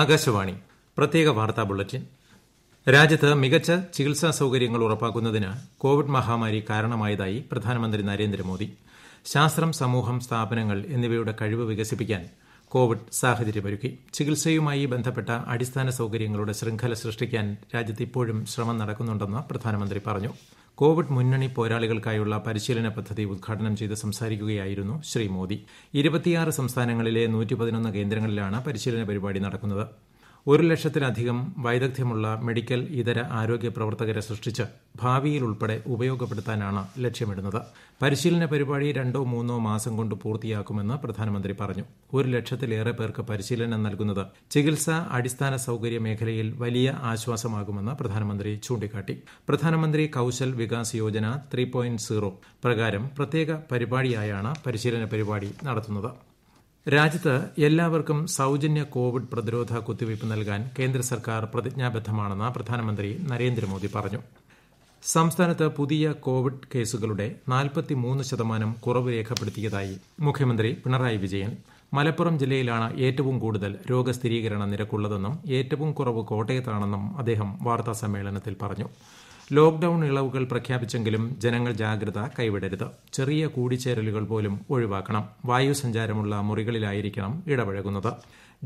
ആകാശവാണി പ്രത്യേക വാർത്താ ബുള്ളറ്റിൻ രാജ്യത്ത് മികച്ച ചികിത്സാ സൌകര്യങ്ങൾ ഉറപ്പാക്കുന്നതിന് കോവിഡ് മഹാമാരി കാരണമായതായി പ്രധാനമന്ത്രി നരേന്ദ്രമോദി ശാസ്ത്രം സമൂഹം സ്ഥാപനങ്ങൾ എന്നിവയുടെ കഴിവ് വികസിപ്പിക്കാൻ കോവിഡ് സാഹചര്യമൊരുക്കി ചികിത്സയുമായി ബന്ധപ്പെട്ട അടിസ്ഥാന സൌകര്യങ്ങളുടെ ശൃംഖല സൃഷ്ടിക്കാൻ രാജ്യത്ത് ഇപ്പോഴും ശ്രമം നടക്കുന്നുണ്ടെന്ന് പ്രധാനമന്ത്രി പറഞ്ഞു കോവിഡ് മുന്നണി പോരാളികൾക്കായുള്ള പരിശീലന പദ്ധതി ഉദ്ഘാടനം ചെയ്ത് സംസാരിക്കുകയായിരുന്നു ശ്രീ മോദി ഇരുപത്തിയാറ് സംസ്ഥാനങ്ങളിലെ നൂറ്റി കേന്ദ്രങ്ങളിലാണ് പരിശീലന പരിപാടി നടക്കുന്നത് ഒരു ലക്ഷത്തിലധികം വൈദഗ്ധ്യമുള്ള മെഡിക്കൽ ഇതര ആരോഗ്യ പ്രവർത്തകരെ സൃഷ്ടിച്ച് ഭാവിയിൽ ഉൾപ്പെടെ ഉപയോഗപ്പെടുത്താനാണ് ലക്ഷ്യമിടുന്നത് പരിശീലന പരിപാടി രണ്ടോ മൂന്നോ മാസം കൊണ്ട് പൂർത്തിയാക്കുമെന്ന് പ്രധാനമന്ത്രി പറഞ്ഞു ഒരു ലക്ഷത്തിലേറെ പേർക്ക് പരിശീലനം നൽകുന്നത് ചികിത്സാ അടിസ്ഥാന സൌകര്യ മേഖലയിൽ വലിയ ആശ്വാസമാകുമെന്ന് പ്രധാനമന്ത്രി ചൂണ്ടിക്കാട്ടി പ്രധാനമന്ത്രി കൌശൽ വികാസ് യോജന ത്രീ പ്രകാരം പ്രത്യേക പരിപാടിയായാണ് പരിശീലന പരിപാടി നടത്തുന്നത് രാജ്യത്ത് എല്ലാവർക്കും സൌജന്യ കോവിഡ് പ്രതിരോധ കുത്തിവയ്പ് നൽകാൻ കേന്ദ്ര സർക്കാർ പ്രതിജ്ഞാബദ്ധമാണെന്ന് പ്രധാനമന്ത്രി നരേന്ദ്രമോദി പറഞ്ഞു സംസ്ഥാനത്ത് പുതിയ കോവിഡ് കേസുകളുടെ നാൽപ്പത്തിമൂന്ന് ശതമാനം കുറവ് രേഖപ്പെടുത്തിയതായി മുഖ്യമന്ത്രി പിണറായി വിജയൻ മലപ്പുറം ജില്ലയിലാണ് ഏറ്റവും കൂടുതൽ രോഗസ്ഥിരീകരണ നിരക്കുള്ളതെന്നും ഏറ്റവും കുറവ് കോട്ടയത്താണെന്നും അദ്ദേഹം വാർത്താ സമ്മേളനത്തിൽ പറഞ്ഞു ലോക്ഡൌൺ ഇളവുകൾ പ്രഖ്യാപിച്ചെങ്കിലും ജനങ്ങൾ ജാഗ്രത കൈവിടരുത് ചെറിയ കൂടിച്ചേരലുകൾ പോലും ഒഴിവാക്കണം വായുസഞ്ചാരമുള്ള മുറികളിലായിരിക്കണം ഇടപഴകുന്നത്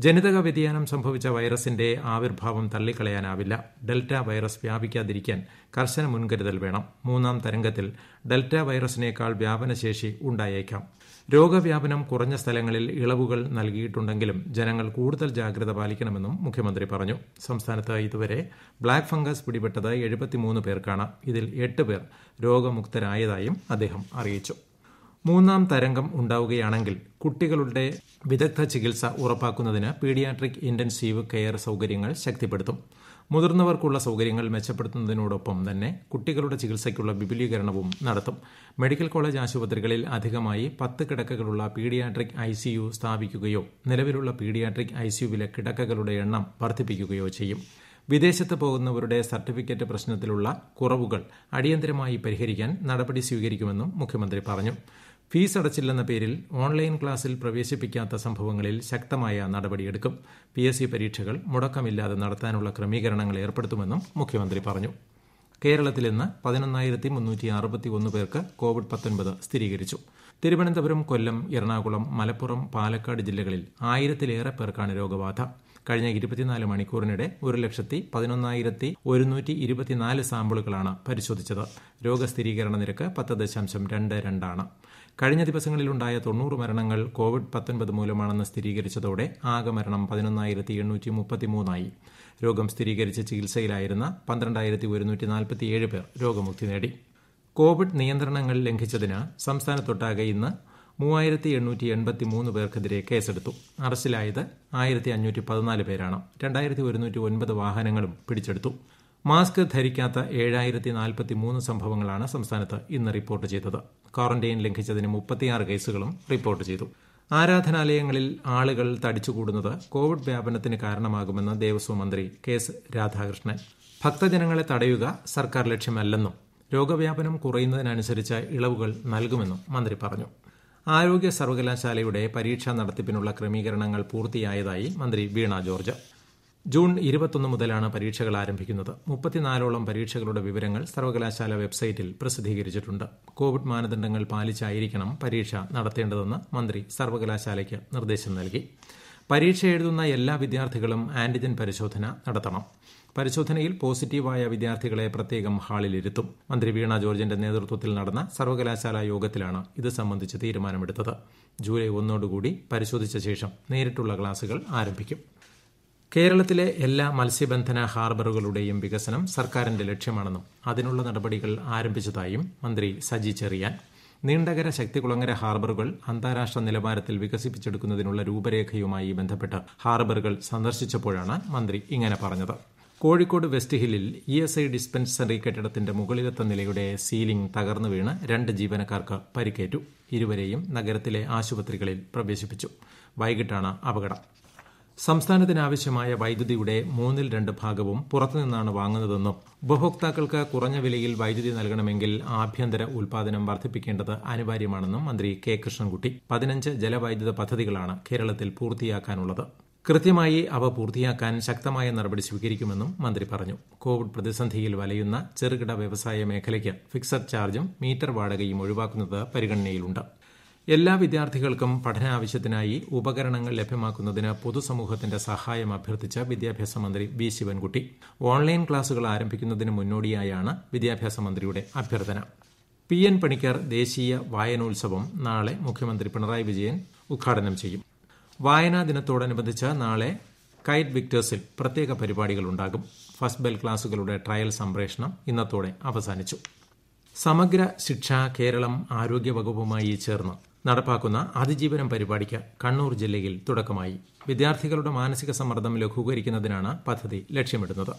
ജനിതക വ്യതിയാനം സംഭവിച്ച വൈറസിന്റെ ആവിർഭാവം തള്ളിക്കളയാനാവില്ല ഡെൽറ്റ വൈറസ് വ്യാപിക്കാതിരിക്കാൻ കർശന മുൻകരുതൽ വേണം മൂന്നാം തരംഗത്തിൽ ഡെൽറ്റ വൈറസിനേക്കാൾ വ്യാപനശേഷി ഉണ്ടായേക്കാം രോഗവ്യാപനം കുറഞ്ഞ സ്ഥലങ്ങളിൽ ഇളവുകൾ നൽകിയിട്ടുണ്ടെങ്കിലും ജനങ്ങൾ കൂടുതൽ ജാഗ്രത പാലിക്കണമെന്നും മുഖ്യമന്ത്രി പറഞ്ഞു സംസ്ഥാനത്ത് ഇതുവരെ ബ്ലാക്ക് ഫംഗസ് പിടിപെട്ടത് എഴുപത്തിമൂന്ന് പേർക്കാണ് ഇതിൽ എട്ട് പേർ രോഗമുക്തരായതായും അദ്ദേഹം അറിയിച്ചു മൂന്നാം തരംഗം ഉണ്ടാവുകയാണെങ്കിൽ കുട്ടികളുടെ വിദഗ്ധ ചികിത്സ ഉറപ്പാക്കുന്നതിന് പീഡിയാട്രിക് ഇന്റൻസീവ് കെയർ സൗകര്യങ്ങൾ ശക്തിപ്പെടുത്തും മുതിർന്നവർക്കുള്ള സൗകര്യങ്ങൾ മെച്ചപ്പെടുത്തുന്നതിനോടൊപ്പം തന്നെ കുട്ടികളുടെ ചികിത്സയ്ക്കുള്ള വിപുലീകരണവും നടത്തും മെഡിക്കൽ കോളേജ് ആശുപത്രികളിൽ അധികമായി പത്ത് കിടക്കകളുള്ള പീഡിയാട്രിക് ഐ സ്ഥാപിക്കുകയോ നിലവിലുള്ള പീഡിയാട്രിക് ഐ കിടക്കകളുടെ എണ്ണം വർദ്ധിപ്പിക്കുകയോ ചെയ്യും വിദേശത്ത് പോകുന്നവരുടെ സർട്ടിഫിക്കറ്റ് പ്രശ്നത്തിലുള്ള കുറവുകൾ അടിയന്തരമായി പരിഹരിക്കാൻ നടപടി സ്വീകരിക്കുമെന്നും മുഖ്യമന്ത്രി പറഞ്ഞു ഫീസ് അടച്ചില്ലെന്ന പേരിൽ ഓൺലൈൻ ക്ലാസ്സിൽ പ്രവേശിപ്പിക്കാത്ത സംഭവങ്ങളിൽ ശക്തമായ നടപടിയെടുക്കും പി എസ് സി പരീക്ഷകൾ മുടക്കമില്ലാതെ നടത്താനുള്ള ക്രമീകരണങ്ങൾ ഏർപ്പെടുത്തുമെന്നും മുഖ്യമന്ത്രി പറഞ്ഞു കേരളത്തിൽ ഇന്ന് പതിനൊന്നായിരത്തി മുന്നൂറ്റി പേർക്ക് കോവിഡ് പത്തൊൻപത് സ്ഥിരീകരിച്ചു തിരുവനന്തപുരം കൊല്ലം എറണാകുളം മലപ്പുറം പാലക്കാട് ജില്ലകളിൽ ആയിരത്തിലേറെ പേർക്കാണ് രോഗബാധ കഴിഞ്ഞ ഇരുപത്തിനാല് മണിക്കൂറിനിടെ ഒരു ലക്ഷത്തി പതിനൊന്നായിരത്തി ഒരുന്നൂറ്റി ഇരുപത്തിനാല് സാമ്പിളുകളാണ് പരിശോധിച്ചത് രോഗസ്ഥിരീകരണ നിരക്ക് പത്ത് ദശാംശം രണ്ട് രണ്ടാണ് കഴിഞ്ഞ ദിവസങ്ങളിലുണ്ടായ തൊണ്ണൂറ് മരണങ്ങൾ കോവിഡ് പത്തൊൻപത് മൂലമാണെന്ന് സ്ഥിരീകരിച്ചതോടെ ആകെ മരണം പതിനൊന്നായിരത്തി എണ്ണൂറ്റി മുപ്പത്തിമൂന്നായി രോഗം സ്ഥിരീകരിച്ച് ചികിത്സയിലായിരുന്ന പന്ത്രണ്ടായിരത്തി ഒരുന്നൂറ്റി നാൽപ്പത്തിയേഴ് പേർ രോഗമുക്തി നേടി കോവിഡ് നിയന്ത്രണങ്ങൾ ലംഘിച്ചതിന് സംസ്ഥാനത്തൊട്ടാകെ ഇന്ന് മൂവായിരത്തി എണ്ണൂറ്റി എൺപത്തി മൂന്ന് പേർക്കെതിരെ കേസെടുത്തു അറസ്റ്റിലായത് ആയിരത്തി അഞ്ഞൂറ്റി പതിനാല് പേരാണ് രണ്ടായിരത്തി ഒരുന്നൂറ്റി ഒൻപത് വാഹനങ്ങളും പിടിച്ചെടുത്തു മാസ്ക് ധരിക്കാത്ത ഏഴായിരത്തി നാൽപ്പത്തി മൂന്ന് സംഭവങ്ങളാണ് സംസ്ഥാനത്ത് ഇന്ന് റിപ്പോർട്ട് ചെയ്തത് ക്വാറന്റൈൻ ലംഘിച്ചതിന് മുപ്പത്തിയാറ് കേസുകളും റിപ്പോർട്ട് ചെയ്തു ആരാധനാലയങ്ങളിൽ ആളുകൾ തടിച്ചുകൂടുന്നത് കോവിഡ് വ്യാപനത്തിന് കാരണമാകുമെന്ന് ദേവസ്വം മന്ത്രി കെ എസ് രാധാകൃഷ്ണൻ ഭക്തജനങ്ങളെ തടയുക സർക്കാർ ലക്ഷ്യമല്ലെന്നും രോഗവ്യാപനം കുറയുന്നതിനനുസരിച്ച് ഇളവുകൾ നൽകുമെന്നും മന്ത്രി പറഞ്ഞു ആരോഗ്യ സർവകലാശാലയുടെ പരീക്ഷാ നടത്തിപ്പിനുള്ള ക്രമീകരണങ്ങൾ പൂർത്തിയായതായി മന്ത്രി വീണ ജോർജ് ജൂൺ ഇരുപത്തൊന്ന് മുതലാണ് പരീക്ഷകൾ ആരംഭിക്കുന്നത് മുപ്പത്തിനാലോളം പരീക്ഷകളുടെ വിവരങ്ങൾ സർവകലാശാല വെബ്സൈറ്റിൽ പ്രസിദ്ധീകരിച്ചിട്ടുണ്ട് കോവിഡ് മാനദണ്ഡങ്ങൾ പാലിച്ചായിരിക്കണം പരീക്ഷ നടത്തേണ്ടതെന്ന് മന്ത്രി സർവകലാശാലയ്ക്ക് നിർദ്ദേശം നൽകി പരീക്ഷ എഴുതുന്ന എല്ലാ വിദ്യാർത്ഥികളും ആന്റിജൻ പരിശോധന നടത്തണം പരിശോധനയിൽ പോസിറ്റീവായ വിദ്യാർത്ഥികളെ പ്രത്യേകം ഹാളിലിരുത്തും മന്ത്രി വീണ ജോർജിന്റെ നേതൃത്വത്തിൽ നടന്ന സർവകലാശാലാ യോഗത്തിലാണ് ഇത് സംബന്ധിച്ച് തീരുമാനമെടുത്തത് ജൂലൈ ഒന്നോടുകൂടി പരിശോധിച്ച ശേഷം നേരിട്ടുള്ള ക്ലാസുകൾ ആരംഭിക്കും കേരളത്തിലെ എല്ലാ മത്സ്യബന്ധന ഹാർബറുകളുടെയും വികസനം സർക്കാരിന്റെ ലക്ഷ്യമാണെന്നും അതിനുള്ള നടപടികൾ ആരംഭിച്ചതായും മന്ത്രി സജി ചെറിയാൻ നീണ്ടകര ശക്തികുളങ്ങര ഹാർബറുകൾ അന്താരാഷ്ട്ര നിലവാരത്തിൽ വികസിപ്പിച്ചെടുക്കുന്നതിനുള്ള രൂപരേഖയുമായി ബന്ധപ്പെട്ട് ഹാർബറുകൾ സന്ദർശിച്ചപ്പോഴാണ് മന്ത്രി ഇങ്ങനെ പറഞ്ഞത് കോഴിക്കോട് വെസ്റ്റ് ഹില്ലിൽ ഇ എസ് ഐ ഡിസ്പെൻസറി കെട്ടിടത്തിന്റെ മുകളിലത്തെ നിലയുടെ സീലിംഗ് തകർന്നു വീണ് രണ്ട് ജീവനക്കാർക്ക് പരിക്കേറ്റു ഇരുവരെയും നഗരത്തിലെ ആശുപത്രികളിൽ പ്രവേശിപ്പിച്ചു വൈകിട്ടാണ് അപകടം സംസ്ഥാനത്തിനാവശ്യമായ വൈദ്യുതിയുടെ മൂന്നിൽ രണ്ട് ഭാഗവും പുറത്തുനിന്നാണ് വാങ്ങുന്നതെന്നും ഉപഭോക്താക്കൾക്ക് കുറഞ്ഞ വിലയിൽ വൈദ്യുതി നൽകണമെങ്കിൽ ആഭ്യന്തര ഉൽപാദനം വർദ്ധിപ്പിക്കേണ്ടത് അനിവാര്യമാണെന്നും മന്ത്രി കെ കൃഷ്ണൻകുട്ടി പതിനഞ്ച് ജലവൈദ്യുത പദ്ധതികളാണ് കേരളത്തിൽ പൂർത്തിയാക്കാനുള്ളത് കൃത്യമായി അവ പൂർത്തിയാക്കാൻ ശക്തമായ നടപടി സ്വീകരിക്കുമെന്നും മന്ത്രി പറഞ്ഞു കോവിഡ് പ്രതിസന്ധിയിൽ വലയുന്ന ചെറുകിട വ്യവസായ മേഖലയ്ക്ക് ഫിക്സഡ് ചാർജും മീറ്റർ വാടകയും ഒഴിവാക്കുന്നത് പരിഗണനയിലുണ്ട് എല്ലാ വിദ്യാർത്ഥികൾക്കും പഠനാവശ്യത്തിനായി ഉപകരണങ്ങൾ ലഭ്യമാക്കുന്നതിന് പൊതുസമൂഹത്തിന്റെ സഹായം അഭ്യർത്ഥിച്ച വിദ്യാഭ്യാസ മന്ത്രി വി ശിവൻകുട്ടി ഓൺലൈൻ ക്ലാസുകൾ ആരംഭിക്കുന്നതിന് മുന്നോടിയായാണ് വിദ്യാഭ്യാസ മന്ത്രിയുടെ അഭ്യർത്ഥന പി എൻ പണിക്കർ ദേശീയ വായനോത്സവം നാളെ മുഖ്യമന്ത്രി പിണറായി വിജയൻ ഉദ്ഘാടനം ചെയ്യും വായനാ ദിനത്തോടനുബന്ധിച്ച് നാളെ കൈറ്റ് വിക്ടേഴ്സിൽ പ്രത്യേക പരിപാടികളുണ്ടാകും ഫസ്റ്റ് ബെൽ ക്ലാസുകളുടെ ട്രയൽ സംപ്രേഷണം ഇന്നത്തോടെ അവസാനിച്ചു സമഗ്ര ശിക്ഷ കേരളം ആരോഗ്യ ചേർന്ന് നടപ്പാക്കുന്ന അതിജീവനം പരിപാടിക്ക് കണ്ണൂർ ജില്ലയിൽ തുടക്കമായി വിദ്യാർത്ഥികളുടെ മാനസിക സമ്മർദ്ദം ലഘൂകരിക്കുന്നതിനാണ് പദ്ധതി ലക്ഷ്യമിടുന്നത്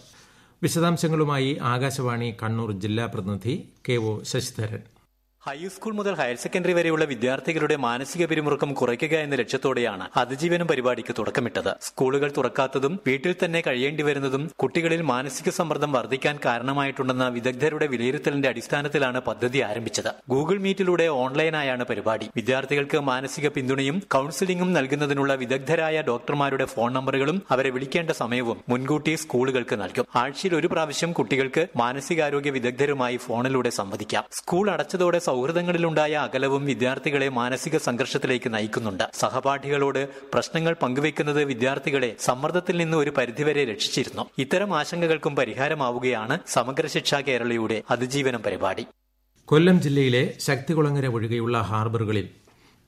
വിശദാംശങ്ങളുമായി ആകാശവാണി കണ്ണൂർ ജില്ലാ പ്രതിനിധി കെ ഒ ശശിധരൻ ഹൈസ്കൂൾ മുതൽ ഹയർ സെക്കൻഡറി വരെയുള്ള വിദ്യാർത്ഥികളുടെ മാനസിക പിരിമുറുക്കം കുറയ്ക്കുക എന്ന ലക്ഷ്യത്തോടെയാണ് അതിജീവനം പരിപാടിക്ക് തുടക്കമിട്ടത് സ്കൂളുകൾ തുറക്കാത്തതും വീട്ടിൽ തന്നെ കഴിയേണ്ടി വരുന്നതും കുട്ടികളിൽ മാനസിക സമ്മർദ്ദം വർദ്ധിക്കാൻ കാരണമായിട്ടുണ്ടെന്ന വിദഗ്ധരുടെ വിലയിരുത്തലിന്റെ അടിസ്ഥാനത്തിലാണ് പദ്ധതി ആരംഭിച്ചത് ഗൂഗിൾ മീറ്റിലൂടെ ഓൺലൈനായാണ് പരിപാടി വിദ്യാർത്ഥികൾക്ക് മാനസിക പിന്തുണയും കൌൺസിലിംഗും നൽകുന്നതിനുള്ള വിദഗ്ധരായ ഡോക്ടർമാരുടെ ഫോൺ നമ്പറുകളും അവരെ വിളിക്കേണ്ട സമയവും മുൻകൂട്ടി സ്കൂളുകൾക്ക് നൽകും ആഴ്ചയിൽ ഒരു പ്രാവശ്യം കുട്ടികൾക്ക് മാനസികാരോഗ്യ വിദഗ്ധരുമായി ഫോണിലൂടെ സംവദിക്കാം സ്കൂൾ അടച്ചതോടെ സൗഹൃദങ്ങളിലുണ്ടായ അകലവും വിദ്യാർത്ഥികളെ മാനസിക സംഘർഷത്തിലേക്ക് നയിക്കുന്നുണ്ട് സഹപാഠികളോട് പ്രശ്നങ്ങൾ പങ്കുവയ്ക്കുന്നത് വിദ്യാർത്ഥികളെ സമ്മർദ്ദത്തിൽ നിന്ന് ഒരു പരിധിവരെ രക്ഷിച്ചിരുന്നു ഇത്തരം ആശങ്കകൾക്കും പരിഹാരമാവുകയാണ് സമഗ്ര ശിക്ഷ കേരളയുടെ അതിജീവനം പരിപാടി കൊല്ലം ജില്ലയിലെ ശക്തികുളങ്ങര ഒഴികെയുള്ള ഹാർബറുകളിൽ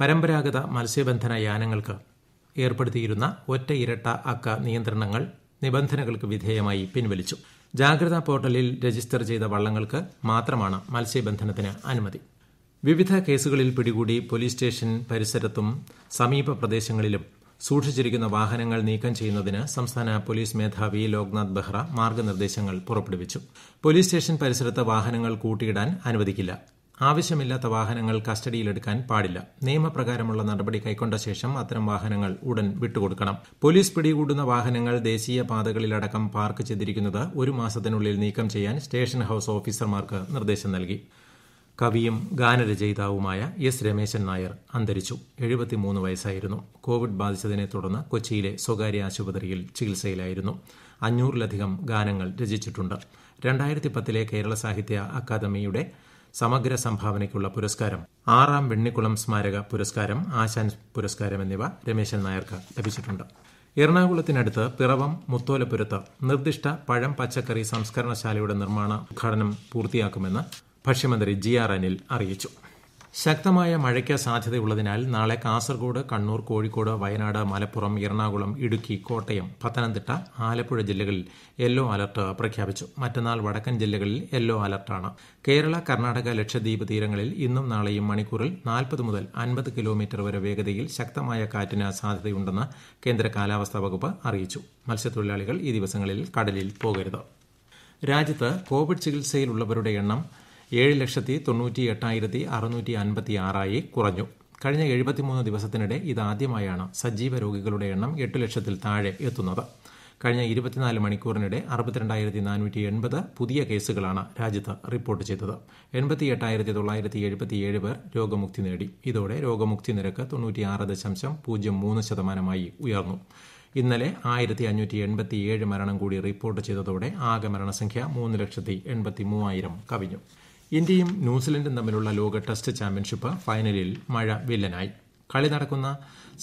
പരമ്പരാഗത മത്സ്യബന്ധന യാനങ്ങൾക്ക് ഏർപ്പെടുത്തിയിരുന്ന ഒറ്റ ഇരട്ട അക്ക നിയന്ത്രണങ്ങൾ നിബന്ധനകൾക്ക് വിധേയമായി പിൻവലിച്ചു ജാഗ്രതാ പോർട്ടലിൽ രജിസ്റ്റർ ചെയ്ത വള്ളങ്ങൾക്ക് മാത്രമാണ് മത്സ്യബന്ധനത്തിന് അനുമതി വിവിധ കേസുകളിൽ പിടികൂടി പോലീസ് സ്റ്റേഷൻ പരിസരത്തും സമീപ പ്രദേശങ്ങളിലും സൂക്ഷിച്ചിരിക്കുന്ന വാഹനങ്ങൾ നീക്കം ചെയ്യുന്നതിന് സംസ്ഥാന പോലീസ് മേധാവി ലോക്നാഥ് ബെഹ്റ മാർഗ്ഗനിർദ്ദേശങ്ങൾ പുറപ്പെടുവിച്ചു പോലീസ് സ്റ്റേഷൻ പരിസരത്ത് വാഹനങ്ങൾ കൂട്ടിയിടാൻ അനുവദിക്കില്ല ആവശ്യമില്ലാത്ത വാഹനങ്ങൾ കസ്റ്റഡിയിലെടുക്കാൻ പാടില്ല നിയമപ്രകാരമുള്ള നടപടി കൈക്കൊണ്ട ശേഷം അത്തരം വാഹനങ്ങൾ ഉടൻ വിട്ടുകൊടുക്കണം പോലീസ് പിടികൂടുന്ന വാഹനങ്ങൾ ദേശീയ പാതകളിലടക്കം പാർക്ക് ചെയ്തിരിക്കുന്നത് ഒരു മാസത്തിനുള്ളിൽ നീക്കം ചെയ്യാൻ സ്റ്റേഷൻ ഹൌസ് ഓഫീസർമാർക്ക് നിർദ്ദേശം നൽകി കവിയും ഗാനരചയിതാവുമായ എസ് രമേശൻ നായർ അന്തരിച്ചു എഴുപത്തിമൂന്ന് വയസ്സായിരുന്നു കോവിഡ് ബാധിച്ചതിനെ തുടർന്ന് കൊച്ചിയിലെ സ്വകാര്യ ആശുപത്രിയിൽ ചികിത്സയിലായിരുന്നു അഞ്ഞൂറിലധികം ഗാനങ്ങൾ രചിച്ചിട്ടുണ്ട് രണ്ടായിരത്തി പത്തിലെ കേരള സാഹിത്യ അക്കാദമിയുടെ സമഗ്ര സംഭാവനയ്ക്കുള്ള പുരസ്കാരം ആറാം വെണ്ണിക്കുളം സ്മാരക പുരസ്കാരം ആശാൻ പുരസ്കാരം എന്നിവ രമേശൻ നായർക്ക് ലഭിച്ചിട്ടുണ്ട് എറണാകുളത്തിനടുത്ത് പിറവം മുത്തോലപുരത്ത് നിർദ്ദിഷ്ട പഴം പച്ചക്കറി സംസ്കരണശാലയുടെ നിർമ്മാണ ഉദ്ഘാടനം പൂർത്തിയാക്കുമെന്ന് ഭക്ഷ്യമന്ത്രി ജി ആർ അനിൽ അറിയിച്ചു ശക്തമായ മഴയ്ക്ക് സാധ്യതയുള്ളതിനാൽ നാളെ കാസർഗോഡ് കണ്ണൂർ കോഴിക്കോട് വയനാട് മലപ്പുറം എറണാകുളം ഇടുക്കി കോട്ടയം പത്തനംതിട്ട ആലപ്പുഴ ജില്ലകളിൽ യെല്ലോ അലർട്ട് പ്രഖ്യാപിച്ചു മറ്റന്നാൾ വടക്കൻ ജില്ലകളിൽ യെല്ലോ അലർട്ടാണ് കേരള കർണാടക ലക്ഷദ്വീപ് തീരങ്ങളിൽ ഇന്നും നാളെയും മണിക്കൂറിൽ നാൽപ്പത് മുതൽ അൻപത് കിലോമീറ്റർ വരെ വേഗതയിൽ ശക്തമായ കാറ്റിന് സാധ്യതയുണ്ടെന്ന് കേന്ദ്ര കാലാവസ്ഥാ വകുപ്പ് അറിയിച്ചു മത്സ്യത്തൊഴിലാളികൾ ഈ ദിവസങ്ങളിൽ കടലിൽ പോകരുത് രാജ്യത്ത് കോവിഡ് ചികിത്സയിലുള്ളവരുടെ എണ്ണം ഏഴ് ലക്ഷത്തി തൊണ്ണൂറ്റി എട്ടായിരത്തി അറുന്നൂറ്റി അൻപത്തി ആറായി കുറഞ്ഞു കഴിഞ്ഞ എഴുപത്തിമൂന്ന് ദിവസത്തിനിടെ ഇതാദ്യമായാണ് സജീവ രോഗികളുടെ എണ്ണം എട്ട് ലക്ഷത്തിൽ താഴെ എത്തുന്നത് കഴിഞ്ഞ ഇരുപത്തിനാല് മണിക്കൂറിനിടെ അറുപത്തിരണ്ടായിരത്തി നാനൂറ്റി എൺപത് പുതിയ കേസുകളാണ് രാജ്യത്ത് റിപ്പോർട്ട് ചെയ്തത് എൺപത്തി എട്ടായിരത്തി തൊള്ളായിരത്തി എഴുപത്തിയേഴ് പേർ രോഗമുക്തി നേടി ഇതോടെ രോഗമുക്തി നിരക്ക് തൊണ്ണൂറ്റിയാറ് ദശാംശം പൂജ്യം മൂന്ന് ശതമാനമായി ഉയർന്നു ഇന്നലെ ആയിരത്തി അഞ്ഞൂറ്റി എൺപത്തിയേഴ് മരണം കൂടി റിപ്പോർട്ട് ചെയ്തതോടെ ആകെ മരണസംഖ്യ മൂന്ന് ലക്ഷത്തി എൺപത്തി മൂവായിരം കവിഞ്ഞു ഇന്ത്യയും ന്യൂസിലൻഡും തമ്മിലുള്ള ലോക ടെസ്റ്റ് ചാമ്പ്യൻഷിപ്പ് ഫൈനലിൽ മഴ വില്ലനായി കളി നടക്കുന്ന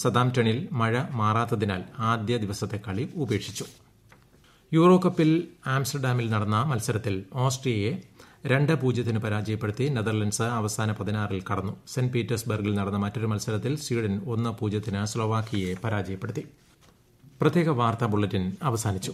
സതാംപ്ടണിൽ മഴ മാറാത്തതിനാൽ ആദ്യ ദിവസത്തെ കളി ഉപേക്ഷിച്ചു യൂറോ കപ്പിൽ ആംസ്റ്റർഡാമിൽ നടന്ന മത്സരത്തിൽ ഓസ്ട്രിയയെ രണ്ട് പൂജ്യത്തിന് പരാജയപ്പെടുത്തി നെതർലൻഡ്സ് അവസാന പതിനാറിൽ കടന്നു സെന്റ് പീറ്റേഴ്സ്ബർഗിൽ നടന്ന മറ്റൊരു മത്സരത്തിൽ സ്വീഡൻ ഒന്ന് പൂജ്യത്തിന് സ്ലോവാക്കിയെ പരാജയപ്പെടുത്തി പ്രത്യേക വാർത്താ ബുള്ളറ്റിൻ അവസാനിച്ചു